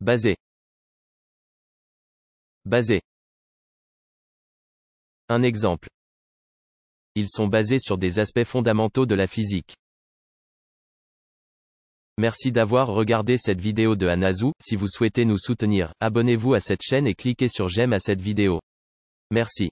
Basé. Basé. Un exemple. Ils sont basés sur des aspects fondamentaux de la physique. Merci d'avoir regardé cette vidéo de Anazou, si vous souhaitez nous soutenir, abonnez-vous à cette chaîne et cliquez sur j'aime à cette vidéo. Merci.